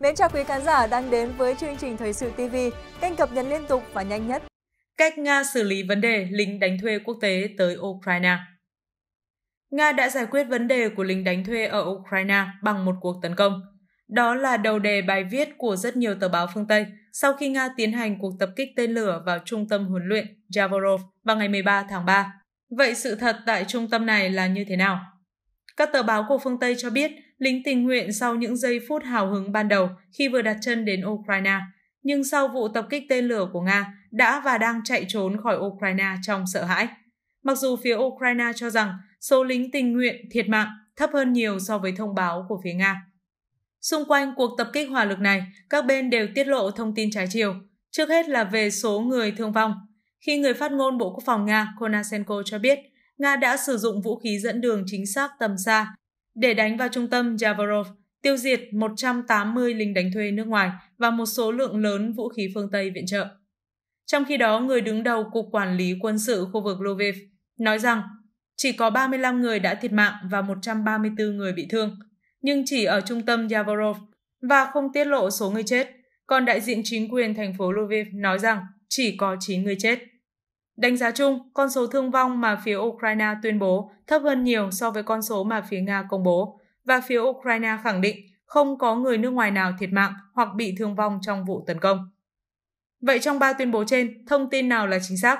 Mến chào quý khán giả đang đến với chương trình Thời sự TV, kênh cập nhật liên tục và nhanh nhất. Cách Nga xử lý vấn đề lính đánh thuê quốc tế tới Ukraine Nga đã giải quyết vấn đề của lính đánh thuê ở Ukraine bằng một cuộc tấn công. Đó là đầu đề bài viết của rất nhiều tờ báo phương Tây sau khi Nga tiến hành cuộc tập kích tên lửa vào trung tâm huấn luyện javorov vào ngày 13 tháng 3. Vậy sự thật tại trung tâm này là như thế nào? Các tờ báo của phương Tây cho biết lính tình nguyện sau những giây phút hào hứng ban đầu khi vừa đặt chân đến Ukraine, nhưng sau vụ tập kích tên lửa của Nga đã và đang chạy trốn khỏi Ukraine trong sợ hãi. Mặc dù phía Ukraine cho rằng số lính tình nguyện thiệt mạng thấp hơn nhiều so với thông báo của phía Nga. Xung quanh cuộc tập kích hỏa lực này, các bên đều tiết lộ thông tin trái chiều, trước hết là về số người thương vong. Khi người phát ngôn Bộ Quốc phòng Nga Konashenko cho biết, Nga đã sử dụng vũ khí dẫn đường chính xác tầm xa để đánh vào trung tâm Javorov, tiêu diệt 180 lính đánh thuê nước ngoài và một số lượng lớn vũ khí phương Tây viện trợ. Trong khi đó, người đứng đầu Cục Quản lý Quân sự khu vực Lviv nói rằng chỉ có 35 người đã thiệt mạng và 134 người bị thương, nhưng chỉ ở trung tâm Yavorov và không tiết lộ số người chết. Còn đại diện chính quyền thành phố Lviv nói rằng chỉ có 9 người chết. Đánh giá chung, con số thương vong mà phía Ukraine tuyên bố thấp hơn nhiều so với con số mà phía Nga công bố, và phía Ukraine khẳng định không có người nước ngoài nào thiệt mạng hoặc bị thương vong trong vụ tấn công. Vậy trong ba tuyên bố trên, thông tin nào là chính xác?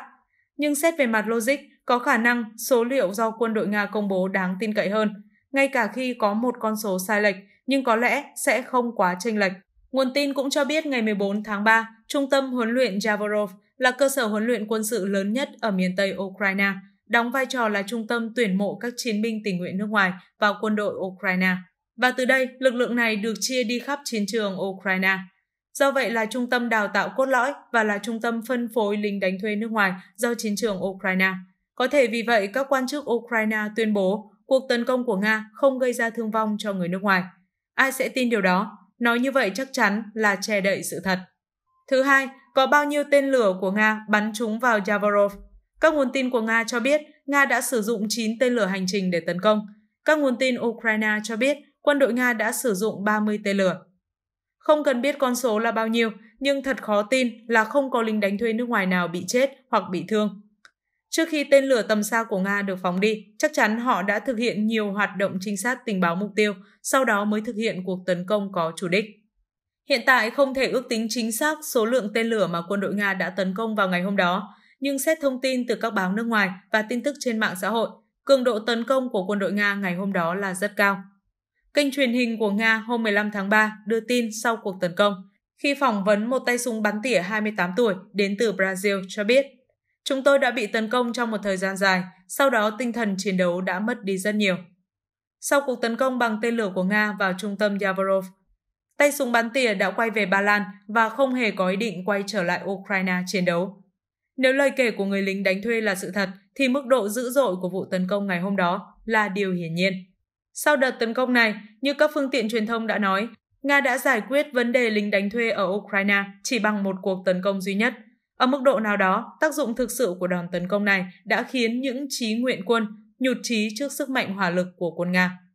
Nhưng xét về mặt logic, có khả năng số liệu do quân đội Nga công bố đáng tin cậy hơn, ngay cả khi có một con số sai lệch nhưng có lẽ sẽ không quá chênh lệch Nguồn tin cũng cho biết ngày 14 tháng 3, trung tâm huấn luyện Javorov là cơ sở huấn luyện quân sự lớn nhất ở miền Tây Ukraine, đóng vai trò là trung tâm tuyển mộ các chiến binh tình nguyện nước ngoài vào quân đội Ukraine. Và từ đây, lực lượng này được chia đi khắp chiến trường Ukraine. Do vậy là trung tâm đào tạo cốt lõi và là trung tâm phân phối lính đánh thuê nước ngoài do chiến trường Ukraine. Có thể vì vậy các quan chức Ukraine tuyên bố cuộc tấn công của Nga không gây ra thương vong cho người nước ngoài. Ai sẽ tin điều đó? Nói như vậy chắc chắn là che đậy sự thật. Thứ hai, có bao nhiêu tên lửa của Nga bắn trúng vào Yavorov? Các nguồn tin của Nga cho biết Nga đã sử dụng 9 tên lửa hành trình để tấn công. Các nguồn tin Ukraine cho biết quân đội Nga đã sử dụng 30 tên lửa. Không cần biết con số là bao nhiêu, nhưng thật khó tin là không có lính đánh thuê nước ngoài nào bị chết hoặc bị thương. Trước khi tên lửa tầm xa của Nga được phóng đi, chắc chắn họ đã thực hiện nhiều hoạt động trinh sát tình báo mục tiêu, sau đó mới thực hiện cuộc tấn công có chủ đích. Hiện tại không thể ước tính chính xác số lượng tên lửa mà quân đội Nga đã tấn công vào ngày hôm đó, nhưng xét thông tin từ các báo nước ngoài và tin tức trên mạng xã hội, cường độ tấn công của quân đội Nga ngày hôm đó là rất cao. Kênh truyền hình của Nga hôm 15 tháng 3 đưa tin sau cuộc tấn công, khi phỏng vấn một tay súng bắn tỉa 28 tuổi đến từ Brazil cho biết Chúng tôi đã bị tấn công trong một thời gian dài, sau đó tinh thần chiến đấu đã mất đi rất nhiều. Sau cuộc tấn công bằng tên lửa của Nga vào trung tâm Yavorov, tay súng bắn tỉa đã quay về Ba Lan và không hề có ý định quay trở lại Ukraine chiến đấu. Nếu lời kể của người lính đánh thuê là sự thật, thì mức độ dữ dội của vụ tấn công ngày hôm đó là điều hiển nhiên. Sau đợt tấn công này, như các phương tiện truyền thông đã nói, Nga đã giải quyết vấn đề lính đánh thuê ở Ukraine chỉ bằng một cuộc tấn công duy nhất – ở mức độ nào đó, tác dụng thực sự của đòn tấn công này đã khiến những trí nguyện quân nhụt chí trước sức mạnh hỏa lực của quân Nga.